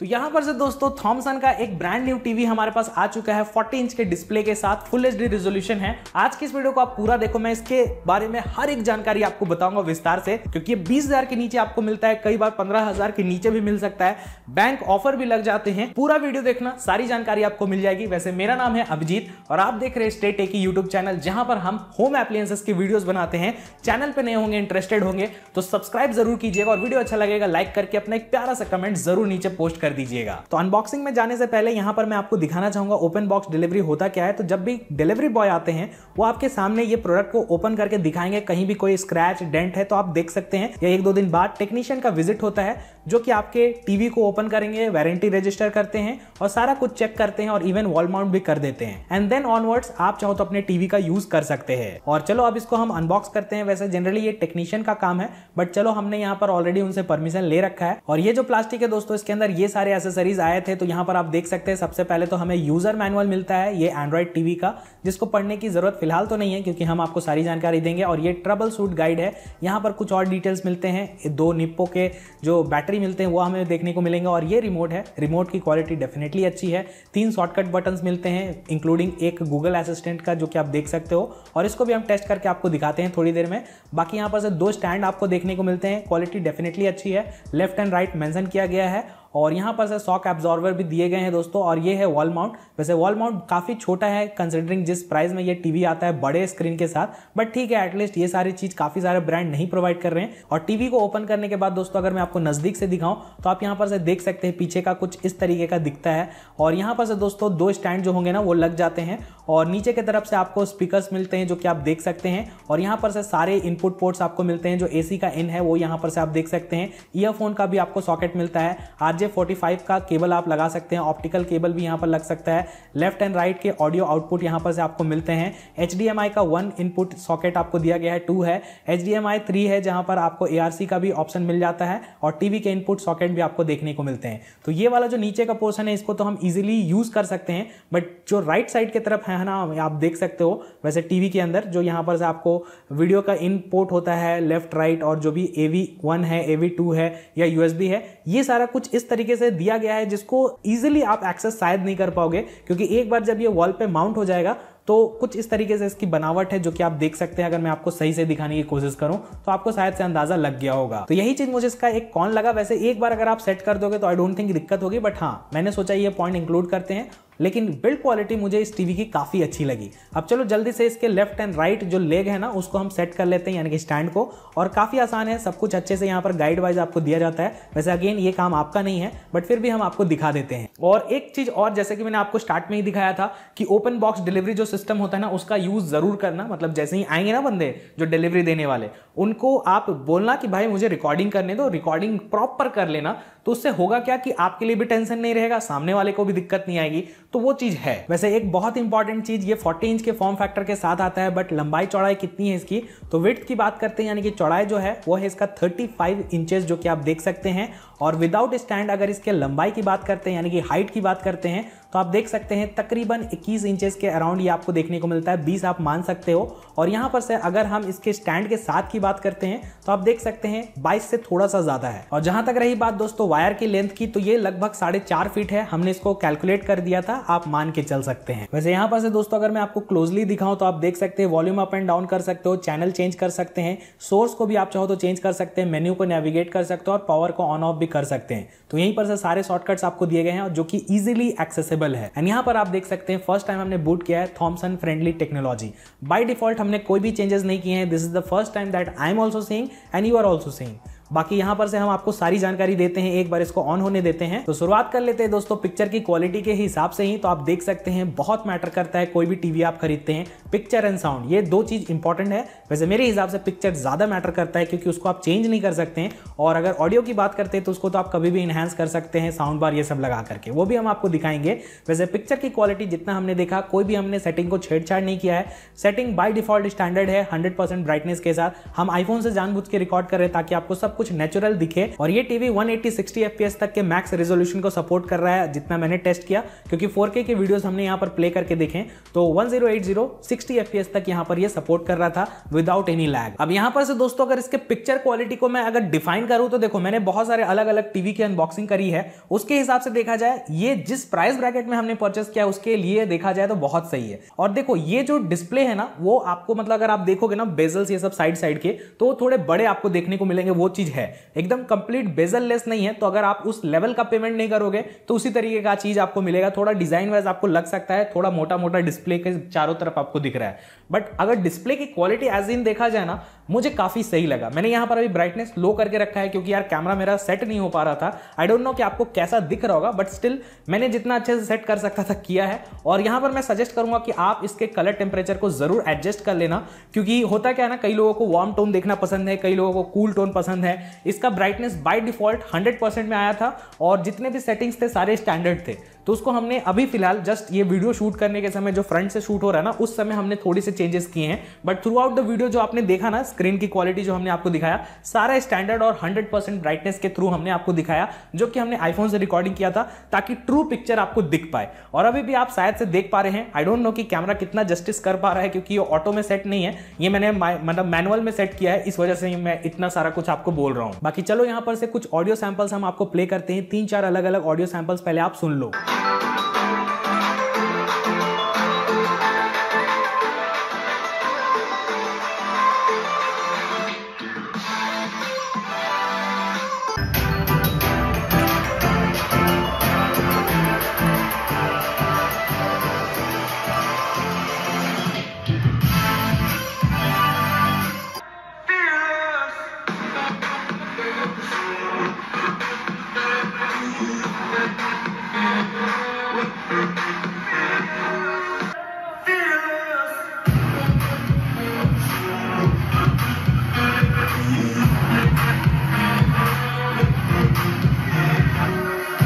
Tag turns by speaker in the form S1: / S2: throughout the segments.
S1: तो यहां पर से दोस्तों थॉमसन का एक ब्रांड न्यू टीवी हमारे पास आ चुका है 40 इंच के डिस्प्ले के साथ फुल एच रेजोल्यूशन है आज की इस वीडियो को आप पूरा देखो मैं इसके बारे में हर एक जानकारी आपको बताऊंगा विस्तार से क्योंकि बीस हजार के नीचे आपको मिलता है कई बार हजार के नीचे भी मिल सकता है बैंक ऑफर भी लग जाते हैं पूरा वीडियो देखना सारी जानकारी आपको मिल जाएगी वैसे मेरा नाम है अभिजीत और आप देख रहे हैं स्टेट ए की यूट्यूब चैनल जहां पर हम होम एप्लियंसेस की वीडियोज बनाते हैं चैनल पर नए होंगे इंटरेस्टेड होंगे तो सब्सक्राइब जरूर कीजिएगा और वीडियो अच्छा लगेगा लाइक करके अपना एक प्यारा सा कमेंट जरूर नीचे पोस्ट कर दीजिएगा तो अनबॉक्सिंग में जाने से पहले यहाँ पर मैं आपको दिखाना चाहूंगा ओपन बॉक्स डिलीवरी होता क्या है तो जब भी डिलीवरी बॉय आते हैं वो आपके सामने ये प्रोडक्ट को ओपन करके दिखाएंगे कहीं भी कोई स्क्रैच डेंट है तो आप देख सकते हैं या एक दो दिन बाद टेक्नीशियन का विजिट होता है जो कि आपके टीवी को ओपन करेंगे वारंटी रजिस्टर करते हैं और सारा कुछ चेक करते हैं और इवन वॉल माउंट भी कर देते हैं एंड देन ऑनवर्ड्स आप चाहो तो अपने टीवी का यूज कर सकते हैं और चलो अब इसको हम अनबॉक्स करते हैं वैसे जनरली ये टेक्नीशियन का काम है बट चलो हमने यहाँ पर ऑलरेडी उनसे परमिशन ले रखा है और ये जो प्लास्टिक है दोस्तों इसके अंदर ये सारे एसेसरीज आए थे तो यहाँ पर आप देख सकते हैं सबसे पहले तो हमें यूजर मैनुअल मिलता है ये एंड्रॉइड टीवी का जिसको पढ़ने की ज़रूरत फिलहाल तो नहीं है क्योंकि हम आपको सारी जानकारी देंगे और ये ट्रबल सूट गाइड है यहाँ पर कुछ और डिटेल्स मिलते हैं दो निप्पो के जो बैटरी मिलते हैं वो हमें देखने को मिलेंगे और ये रिमोट है रिमोट की क्वालिटी डेफिनेटली अच्छी है तीन शॉर्टकट बटन मिलते हैं इंक्लूडिंग एक गूगल असिस्टेंट का जो कि आप देख सकते हो और इसको भी हम टेस्ट करके आपको दिखाते हैं थोड़ी देर में बाकी यहाँ पर से दो स्टैंड आपको देखने को मिलते हैं क्वालिटी डेफिनेटली अच्छी है लेफ्ट एंड राइट मैंसन किया गया है और यहाँ पर सर सॉक एब्जॉर्वर भी दिए गए हैं दोस्तों और ये है वॉल माउंट वैसे वॉल माउंट काफ़ी छोटा है कंसिडरिंग जिस प्राइस में ये टीवी आता है बड़े स्क्रीन के साथ बट ठीक है एटलीस्ट ये सारी चीज़ काफ़ी सारे ब्रांड नहीं प्रोवाइड कर रहे हैं और टीवी को ओपन करने के बाद दोस्तों अगर मैं आपको नज़दीक से दिखाऊं तो आप यहाँ पर से देख सकते हैं पीछे का कुछ इस तरीके का दिखता है और यहाँ पर से दोस्तों दो स्टैंड जो होंगे ना वो लग जाते हैं और नीचे की तरफ से आपको स्पीकर्स मिलते हैं जो कि आप देख सकते हैं और यहाँ पर से सारे इनपुट पोर्ट्स आपको मिलते हैं जो ए का इन है वो यहाँ पर से आप देख सकते हैं ईयरफोन का भी आपको सॉकेट मिलता है आदि आरजे जे का केबल आप लगा सकते हैं ऑप्टिकल केबल भी यहाँ पर लग सकता है लेफ्ट एंड राइट के ऑडियो आउटपुट यहाँ पर से आपको मिलते हैं एच का वन इनपुट सॉकेट आपको दिया गया है टू है एच डी एम है जहाँ पर आपको ए का भी ऑप्शन मिल जाता है और टी के इनपुट सॉकेट भी आपको देखने को मिलते हैं तो ये वाला जो नीचे का पोर्सन है इसको तो हम ईजिली यूज कर सकते हैं बट जो राइट साइड की तरफ है ना आप देख सकते हो वैसे टीवी के अंदर जो यहाँ पर से आपको वीडियो का इनपुट होता है लेफ्ट राइट और जो भी ए वन है ए टू है या यू है ये सारा कुछ इस तरीके से दिया गया है जिसको इजिली आप एक्सेस शायद नहीं कर पाओगे क्योंकि एक बार जब ये वॉल पे माउंट हो जाएगा तो कुछ इस तरीके से इसकी बनावट है जो कि आप देख सकते हैं अगर मैं आपको सही से दिखाने की कोशिश करूं तो आपको शायद से अंदाजा लग गया होगा तो यही चीज मुझे इसका एक कॉन लगा वैसे एक बार अगर आप सेट कर दोगे तो आई डोंट थिंक दिक्कत होगी बट हाँ मैंने सोचा ये पॉइंट इंक्लूड करते हैं लेकिन बिल्ड क्वालिटी मुझे इस टीवी की काफ़ी अच्छी लगी अब चलो जल्दी से इसके लेफ्ट एंड राइट जो लेग है ना उसको हम सेट कर लेते हैं यानी कि स्टैंड को और काफ़ी आसान है सब कुछ अच्छे से यहाँ पर गाइड वाइज आपको दिया जाता है वैसे अगेन ये काम आपका नहीं है बट फिर भी हम आपको दिखा देते हैं और एक चीज़ और जैसे कि मैंने आपको स्टार्ट में ही दिखाया था कि ओपन बॉक्स डिलीवरी जो सिस्टम होता है ना उसका यूज़ ज़रूर करना मतलब जैसे ही आएंगे ना बंदे जो डिलीवरी देने वाले उनको आप बोलना कि भाई मुझे रिकॉर्डिंग करने दो रिकॉर्डिंग प्रॉपर कर लेना तो उससे होगा क्या कि आपके लिए भी टेंशन नहीं रहेगा सामने वाले को भी दिक्कत नहीं आएगी तो वो चीज है वैसे एक बहुत इंपॉर्टेंट चीज ये 40 इंच के फॉर्म फैक्टर के साथ आता है बट लंबाई चौड़ाई कितनी है इसकी तो विथ की बात करते हैं यानी कि चौड़ाई जो है वो है इसका थर्टी फाइव जो कि आप देख सकते हैं और विदाउट स्टैंड अगर इसके लंबाई की बात करते हैं यानी कि हाइट की बात करते हैं तो आप देख सकते हैं तकरीबन 21 इंचेस के अराउंड ये आपको देखने को मिलता है 20 आप मान सकते हो और यहाँ पर से अगर हम इसके स्टैंड के साथ की बात करते हैं तो आप देख सकते हैं 22 से थोड़ा सा ज़्यादा है और जहां तक रही बात दोस्तों वायर की लेंथ की तो ये लगभग साढ़े चार फीट है हमने इसको कैलकुलेट कर दिया था आप मान के चल सकते हैं वैसे यहाँ पर से दोस्तों अगर मैं आपको क्लोजली दिखाऊं तो आप देख सकते हैं वॉल्यूम अप एंड डाउन कर सकते हो चैनल चेंज कर सकते हैं सोर्स को भी आप चाहो तो चेंज कर सकते हैं मेन्यू को नेविगेट कर सकते हो और पावर को ऑन ऑफ भी कर सकते हैं तो यहीं पर से सारे शॉर्टकट्स आपको दिए गए हैं जो कि ईजिली एक्सेसिबल विजिबल है एंड यहाँ पर आप देख सकते हैं फर्स्ट टाइम हमने बूट किया है Thomson friendly technology by default हमने कोई भी चेंजेस नहीं किए हैं this is the first time that I am also saying and you are also seeing बाकी यहाँ पर से हम आपको सारी जानकारी देते हैं एक बार इसको ऑन होने देते हैं तो शुरुआत कर लेते हैं दोस्तों पिक्चर की क्वालिटी के हिसाब से ही तो आप देख सकते हैं बहुत मैटर करता है कोई भी टीवी आप खरीदते हैं पिक्चर एंड साउंड ये दो चीज़ इंपॉर्टेंट है वैसे मेरे हिसाब से पिक्चर ज़्यादा मैटर करता है क्योंकि उसको आप चेंज नहीं कर सकते हैं और अगर ऑडियो की बात करते हैं तो उसको तो आप कभी भी इनहेंस कर सकते हैं साउंड बार ये सब लगा करके वो भी हम आपको दिखाएंगे वैसे पिक्चर की क्वालिटी जितना हमने देखा कोई भी हमने सेटिंग को छेड़छाड़ नहीं किया है सेटिंग बाई डिफॉल्ट स्टैंडर्ड है हंड्रेड ब्राइटनेस के साथ हम आईफोन से जानबूझ के रिकॉर्ड कर रहे हैं ताकि आपको सब कुछ नेचुरल दिखे और ये टीवी 180 एट्टी सिक्सटी तक के मैक्स रेजोल्यूशन को सपोर्ट कर रहा है जितना मैंने टेस्ट किया क्योंकि 4K के वीडियोस हमने यहाँ पर प्ले करके देखें तो 1080 जीरो fps तक यहाँ पर ये सपोर्ट कर रहा था विदाउट एनी लैग अब यहाँ पर से दोस्तों अगर इसके पिक्चर क्वालिटी को मैं अगर डिफाइन करूँ तो देखो मैंने बहुत सारे अलग अलग टीवी की अनबॉक्सिंग करी है उसके हिसाब से देखा जाए ये जिस प्राइस ब्रैकेट में हमने परचेस किया उसके लिए देखा जाए तो बहुत सही है और देखो ये जो डिस्प्ले है ना वो आपको मतलब अगर आप देखोगे ना बेजल्स ये सब साइड साइड के तो थोड़े बड़े आपको देखने को मिलेंगे वो चीज चीज है एकदम कंप्लीट बेजललेस नहीं है तो अगर आप उस लेवल का पेमेंट नहीं करोगे तो उसी तरीके का चीज आपको मिलेगा थोड़ा डिजाइन वाइज आपको लग सकता है थोड़ा मोटा मोटा डिस्प्ले के चारों तरफ आपको दिख रहा है बट अगर डिस्प्ले की क्वालिटी एज इन देखा जाए ना मुझे काफ़ी सही लगा मैंने यहाँ पर अभी ब्राइटनेस लो करके रखा है क्योंकि यार कैमरा मेरा सेट नहीं हो पा रहा था आई डोंट नो कि आपको कैसा दिख रहा होगा बट स्टिल मैंने जितना अच्छे से सेट कर सकता था किया है और यहाँ पर मैं सजेस्ट करूंगा कि आप इसके कलर टेम्परेचर को ज़रूर एडजस्ट कर लेना क्योंकि होता क्या है ना कई लोगों को वार्म टोन देखना पसंद है कई लोगों को कूल टोन पसंद है इसका ब्राइटनेस बाई डिफॉल्ट हंड्रेड में आया था और जितने भी सेटिंग्स थे सारे स्टैंडर्ड थे तो उसको हमने अभी फिलहाल जस्ट ये वीडियो शूट करने के समय जो फ्रंट से शूट हो रहा है ना उस समय हमने थोड़ी से चेंजेस किए हैं but throughout the video जो आपने देखा ना स्क्रीन की क्वालिटी जो हमने आपको दिखाया सारा स्टैंडर्ड और हंड्रेड ब्राइटनेस के थ्रू हमने आपको दिखाया जो कि हमने आईफोन से रिकॉर्डिंग किया था ताकि ट्रू पिक्चर आपको दिख पाए और अभी भी आप शायद से देख पा रहे हैं आई डोंट नो कि कैमरा कितना जस्टिस कर पा रहा है क्योंकि ये ऑटो में सेट नहीं है ये मैंने मतलब मैनुअल में सेट किया है इस वजह से मैं इतना सारा कुछ आपको बोल रहा हूँ बाकी चलो यहाँ पर से कुछ ऑडियो सैंपल्स हम आपको प्ले करते हैं तीन चार अलग अलग ऑडियो सैंपल्स पहले आप सुन लो thank you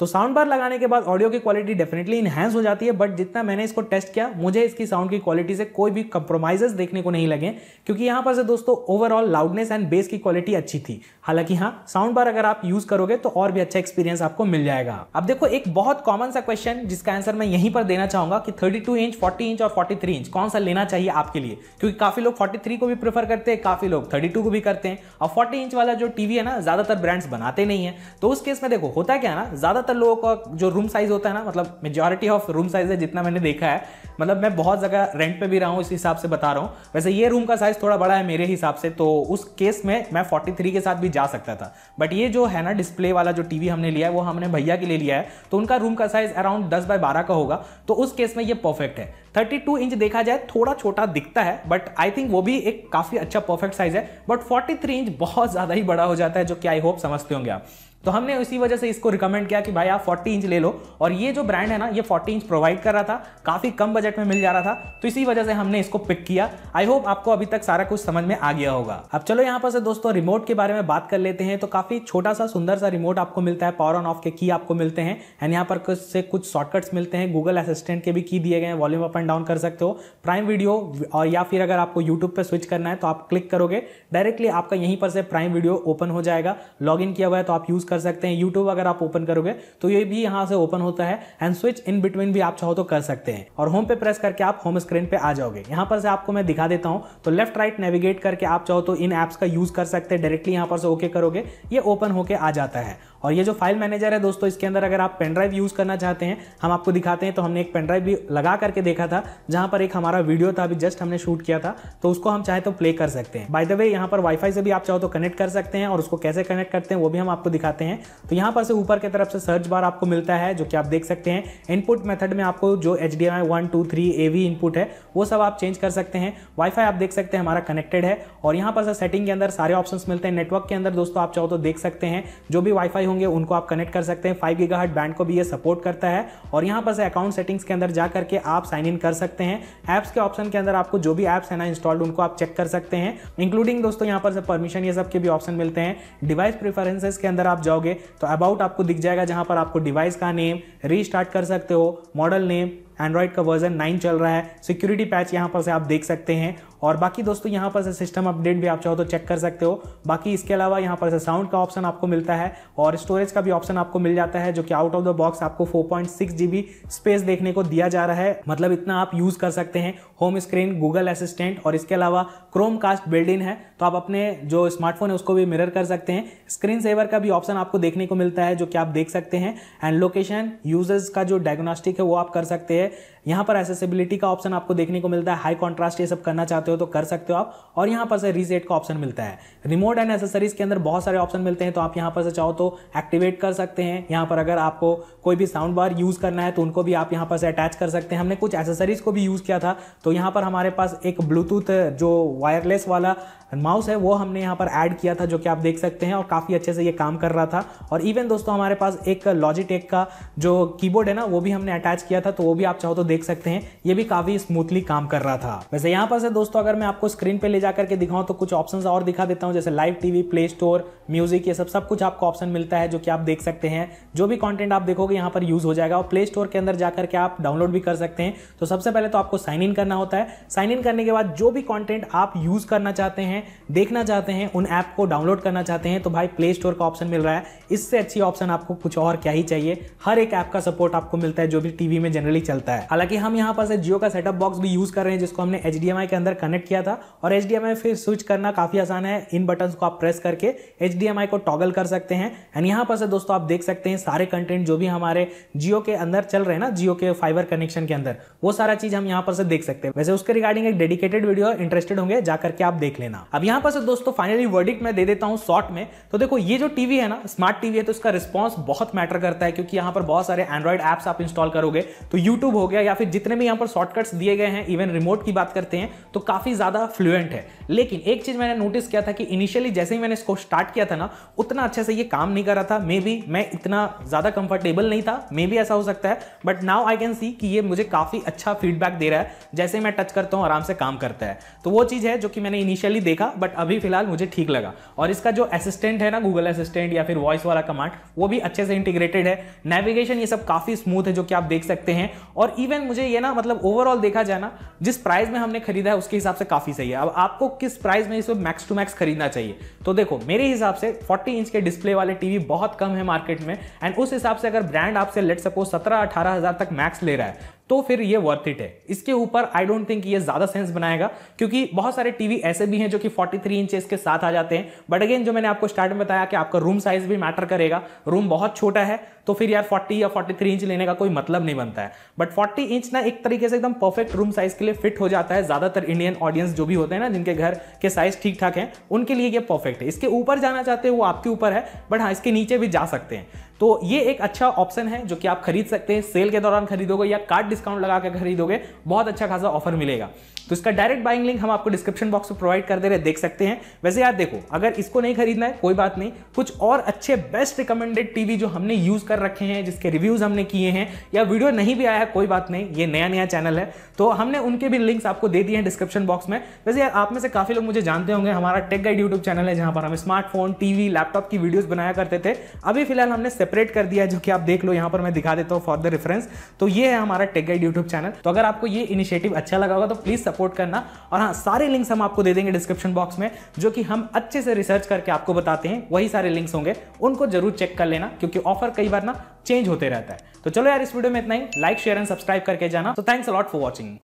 S1: तो साउंड बार लगाने के बाद ऑडियो की क्वालिटी डेफिनेटली इनहेंस हो जाती है बट जितना मैंने इसको टेस्ट किया मुझे इसकी साउंड की क्वालिटी से कोई भी कंप्रोमाइजेस देखने को नहीं लगे क्योंकि यहां पर से दोस्तों ओवरऑल लाउडनेस एंड बेस की क्वालिटी अच्छी थी हालांकि हाँ साउंड बार अगर आप यूज करोगे तो और भी अच्छा एक्सपीरियंस आपको मिल जाएगा अब देखो एक बहुत कॉमन सा क्वेश्चन जिसका आंसर मैं यहीं पर देना चाहूंगा कि थर्टी इंच फोर्टी इंच और फोर्टी इंच कौन सा लेना चाहिए आपके लिए क्योंकि काफी लोग फोर्टी को भी प्रेफर करते हैं काफी लोग थर्टी को भी करते हैं और फोर्टी इंच वाला जो टीवी है ना ज्यादातर ब्रांड्स बनाते नहीं है तो उस केस में देखो होता क्या ना ज्यादातर ज़्यादातर लोगों का जो रूम साइज़ होता है ना मतलब मेजॉरिटी ऑफ रूम साइज़ है जितना मैंने देखा है मतलब मैं बहुत जगह रेंट पे भी रहा हूँ इस हिसाब से बता रहा हूँ वैसे ये रूम का साइज़ थोड़ा बड़ा है मेरे हिसाब से तो उस केस में मैं 43 के साथ भी जा सकता था बट ये जो है ना डिस्प्ले वाला जो टीवी हमने लिया है वो हमने भैया के लिए लिया है तो उनका रूम का साइज़ अराउंड दस बाय बारह का होगा तो उस केस में ये परफेक्ट है थर्टी इंच देखा जाए थोड़ा छोटा दिखता है बट आई थिंक वो भी एक काफ़ी अच्छा परफेक्ट साइज़ है बट फोर्टी इंच बहुत ज़्यादा ही बड़ा हो जाता है जो कि आई होप समझते होंगे आप तो हमने उसी वजह से इसको रिकमेंड किया कि भाई आप 40 इंच ले लो और ये जो ब्रांड है ना ये 40 इंच प्रोवाइड कर रहा था काफ़ी कम बजट में मिल जा रहा था तो इसी वजह से हमने इसको पिक किया आई होप आपको अभी तक सारा कुछ समझ में आ गया होगा अब चलो यहाँ पर से दोस्तों रिमोट के बारे में बात कर लेते हैं तो काफ़ी छोटा सा सुंदर सा रिमोट आपको मिलता है पावर ऑन ऑफ के की आपको मिलते हैं एंड यहाँ पर कुछ से कुछ शॉर्टकट्स मिलते हैं गूगल असिस्टेंट के भी की दिए गए हैं वॉल्यूम अप एंड डाउन कर सकते हो प्राइम वीडियो और या फिर अगर आपको यूट्यूब पर स्विच करना है तो आप क्लिक करोगे डायरेक्टली आपका यहीं पर से प्राइम वीडियो ओपन हो जाएगा लॉग किया हुआ है तो आप यूज़ कर सकते हैं यूट्यूब अगर आप ओपन करोगे तो ये भी यहाँ से ओपन होता है एंड स्विच इन बिटवीन भी आप चाहो तो कर सकते हैं और होम पे प्रेस करके आप होम स्क्रीन पे आ जाओगे यहाँ पर से आपको मैं दिखा देता हूँ तो लेफ्ट राइट नेविगेट करके आप चाहो तो इन एप्स का यूज कर सकते हैं डायरेक्टली यहाँ पर से ओके करोगे ये ओपन होके आ जाता है और ये जो फाइल मैनेजर है दोस्तों इसके अंदर अगर आप पेनड्राइव यूज़ करना चाहते हैं हम आपको दिखाते हैं तो हमने एक पेनड्राइव भी लगा करके देखा था जहाँ पर एक हमारा वीडियो था अभी जस्ट हमने शूट किया था तो उसको हम चाहे तो प्ले कर सकते हैं बाय द वे यहाँ पर वाईफाई से भी आप चाहो तो कनेक्ट कर सकते हैं और उसको कैसे कनेक्ट करते हैं वो भी हम आपको दिखाते हैं तो यहाँ पर से ऊपर की तरफ से सर्च बार आपको मिलता है जो कि आप देख सकते हैं इनपुट मेथड में आपको जो H D M one two three A V input है वो सब आप चेंज कर सकते हैं वाईफाई आप देख सकते हैं हमारा कनेक्टेड है और यहाँ पर से सेटिंग के अंदर सारे ऑप्शन मिलते हैं नेटवर्क के अंदर दोस्तों आप चाहो तो देख सकते हैं जो भी वाईफाई होंगे उनको आप कनेक्ट कर सकते हैं फाइव गीगा बैंड को भी ये सपोर्ट करता है और यहाँ पर अकाउंट सेटिंग्स के अंदर जाकर के आप साइन इन कर सकते हैं ऐप्स के ऑप्शन के अंदर आपको जो भी ऐप्स है ना इंस्टॉल्ड उनको आप चेक कर सकते हैं इंक्लूडिंग दोस्तों यहाँ पर परमिशन ये सब के भी ऑप्शन मिलते हैं डिवाइस प्रेफरेंसेस के अंदर आप जाओगे तो अबाउट आपको दिख जाएगा जहाँ पर आपको डिवाइस का नेम रीस्टार्ट कर सकते हो मॉडल नेम एंड्रॉइड का वर्जन नाइन चल रहा है सिक्योरिटी पैच यहाँ पर से आप देख सकते हैं और बाकी दोस्तों यहाँ पर से सिस्टम अपडेट भी आप चाहो तो चेक कर सकते हो बाकी इसके अलावा यहाँ पर से साउंड का ऑप्शन आपको मिलता है और स्टोरेज का भी ऑप्शन आपको मिल जाता है जो कि आउट ऑफ द बॉक्स आपको 4.6 जीबी स्पेस देखने को दिया जा रहा है मतलब इतना आप यूज़ कर सकते हैं होम स्क्रीन गूगल असिस्टेंट और इसके अलावा क्रोम कास्ट बिल्ड इन है तो आप अपने जो स्मार्टफोन है उसको भी मिरर कर सकते हैं स्क्रीन सेवर का भी ऑप्शन आपको देखने को मिलता है जो कि आप देख सकते हैं एंड लोकेशन यूजर्स का जो डायग्नोस्टिक है वो आप कर सकते हैं है यहाँ पर एसेसिबिलिटी का ऑप्शन आपको देखने को मिलता है हाई कॉन्ट्रास्ट ये सब करना चाहते हो तो कर सकते हो आप और यहाँ पर से रीसेट का ऑप्शन मिलता है रिमोट एंड एसेसरीज के अंदर बहुत सारे ऑप्शन मिलते हैं तो आप यहाँ पर से चाहो तो एक्टिवेट कर सकते हैं यहाँ पर अगर आपको कोई भी साउंड बार यूज़ करना है तो उनको भी आप यहाँ पर से अटैच कर सकते हैं हमने कुछ एसेसरीज को भी यूज़ किया था तो यहाँ पर हमारे पास एक ब्लूटूथ जो वायरलेस वाला माउस है वो हमने यहाँ पर ऐड किया था जो कि आप देख सकते हैं और काफ़ी अच्छे से ये काम कर रहा था और इवन दोस्तों हमारे पास एक लॉजिटेक का जो कीबोर्ड है ना वो भी हमने अटैच किया था तो वो भी आप चाहो तो देख सकते हैं ये भी काफी स्मूथली काम कर रहा था वैसे यहाँ पर से दोस्तों अगर मैं आपको स्क्रीन पे ले जाकर के दिखाऊं तो कुछ ऑप्शंस और दिखा देता हूँ जैसे live TV play store music ये सब सब कुछ आपको ऑप्शन मिलता है जो कि आप देख सकते हैं जो भी कॉन्टेंट आप देखोगे यहाँ पर यूज हो जाएगा और प्ले स्टोर के अंदर जाकर के आप डाउनलोड भी कर सकते हैं तो सबसे पहले तो आपको साइन इन करना होता है साइन इन करने के बाद जो भी कॉन्टेंट आप यूज करना चाहते हैं देखना चाहते हैं उन ऐप को डाउनलोड करना चाहते हैं तो भाई प्ले स्टोर का ऑप्शन मिल रहा है इससे अच्छी ऑप्शन आपको कुछ और क्या ही चाहिए हर एक ऐप का सपोर्ट आपको मिलता है जो भी टीवी में जनरली चलता है सकता है हालांकि हम यहाँ पास जियो का सेटअप बॉक्स भी यूज कर रहे हैं जिसको हमने एच के अंदर कनेक्ट किया था और एच फिर स्विच करना काफी आसान है इन बटन को आप प्रेस करके एच को टॉगल कर सकते हैं एंड यहाँ पर दोस्तों आप देख सकते हैं सारे कंटेंट जो भी हमारे जियो के अंदर चल रहे हैं ना जियो के फाइबर कनेक्शन के अंदर वो सारा चीज हम यहाँ पर से देख सकते हैं वैसे उसके रिगार्डिंग एक डेडिकेटेड वीडियो इंटरेस्टेड होंगे जाकर के आप देख लेना अब यहाँ पर से दोस्तों फाइनली वर्डिक मैं दे देता हूँ शॉर्ट में तो देखो ये जो टीवी है ना स्मार्ट टीवी है तो इसका रिस्पॉन्स बहुत मैटर करता है क्योंकि यहाँ पर बहुत सारे एंड्रॉइड एप्स आप इंस्टॉल करोगे तो यूट्यूब हो गया या फिर जितने भी यहाँ पर शॉर्टकट्स दिए गए हैं इवन रिमोट की बात करते हैं तो काफ़ी ज़्यादा फ्लुएंट है लेकिन एक चीज़ मैंने नोटिस किया था कि इनिशियली जैसे ही मैंने इसको स्टार्ट किया था ना उतना अच्छे से ये काम नहीं कर रहा था मे बी मैं इतना ज़्यादा कंफर्टेबल नहीं था मे बी ऐसा हो सकता है but now I can see कि ये मुझे काफ़ी अच्छा फीडबैक दे रहा है जैसे मैं टच करता हूँ आराम से काम करता है तो वो चीज़ है जो कि मैंने इनिशियली देखा बट अभी फिलहाल मुझे ठीक लगा और इसका जो असिस्टेंट है ना गूगल असिस्टेंट या फिर वॉइस वाला कमांड वो भी अच्छे से इंटीग्रेटेड है नेविगेशन ये सब काफ़ी स्मूथ है जो कि आप देख सकते हैं और इवन मुझे ये ना मतलब ओवरऑल देखा जाए ना जिस प्राइस में हमने खरीदा है उसके हिसाब से काफ़ी सही है अब आपको किस प्राइस में इसे मैक्स टू मैक्स खरीदना चाहिए तो देखो मेरे हिसाब से 40 इंच के डिस्प्ले वाले टीवी बहुत कम है मार्केट में एंड उस हिसाब से अगर ब्रांड आपसे लेट सपोज सत्रह अठारह हज़ार तक मैक्स ले रहा है तो फिर ये वर्थ इट है इसके ऊपर आई डोंट थिंक ये ज़्यादा सेंस बनाएगा क्योंकि बहुत सारे टीवी ऐसे भी हैं जो कि 43 थ्री इंचेस के साथ आ जाते हैं बट अगेन जो मैंने आपको स्टार्ट में बताया कि आपका रूम साइज भी मैटर करेगा रूम बहुत छोटा है तो फिर यार 40 या 43 इंच लेने का कोई मतलब नहीं बनता है बट 40 इंच ना एक तरीके से एकदम परफेक्ट रूम साइज के लिए फिट हो जाता है ज़्यादातर इंडियन ऑडियंस जो भी होते हैं ना जिनके घर के साइज ठीक ठाक हैं उनके लिए ये परफेक्ट है इसके ऊपर जाना चाहते हैं वो आपके ऊपर है बट हाँ इसके नीचे भी जा सकते हैं तो ये एक अच्छा ऑप्शन है जो कि आप खरीद सकते हैं सेल के दौरान खरीदोगे या कार्ड डिस्काउंट लगा के खरीदोगे बहुत अच्छा खासा ऑफर मिलेगा तो इसका डायरेक्ट बाइंग लिंक हम आपको डिस्क्रिप्शन बॉक्स में प्रोवाइड कर दे रहे देख सकते हैं वैसे यार देखो अगर इसको नहीं खरीदना है कोई बात नहीं कुछ और अच्छे बेस्ट रिकमेंडेड टीवी जो हमने यूज कर रखे हैं जिसके रिव्यूज हमने किए हैं या वीडियो नहीं भी आया कोई बात नहीं ये नया नया चैनल है तो हमने उनके भी लिंक्स आपको दे दिए हैं डिस्क्रिप्शन बॉक्स में वैसे यार आप में से काफी लोग मुझे जानते होंगे हमारा टेक गाइड यूट्यूब चैनल है जहां पर हम स्मार्टफोन टीवी लैपटॉप की वीडियोज बनाया करते थे अभी फिलहाल हमने सेपरेट कर दिया जो कि आप देख लो यहाँ पर मैं दिखा देता हूँ फॉर द रेफरेंस तो ये है हमारा टेक गाइड यूट्यूब चैनल तो अगर आपको ये इनिशिएटिव अच्छा लगा होगा तो प्लीज सपोर्ट करना और हाँ सारे लिंक्स हम आपको दे देंगे डिस्क्रिप्शन बॉक्स में जो कि हम अच्छे से रिसर्च करके आपको बताते हैं वही सारे लिंक्स होंगे उनको जरूर चेक कर लेना क्योंकि ऑफर कई बार ना चेंज होते रहता है तो चलो यार इस वीडियो में इतना ही लाइक शेयर एंड सब्सक्राइब करके जाना तो थैंक्स अलॉट फॉर वॉचिंग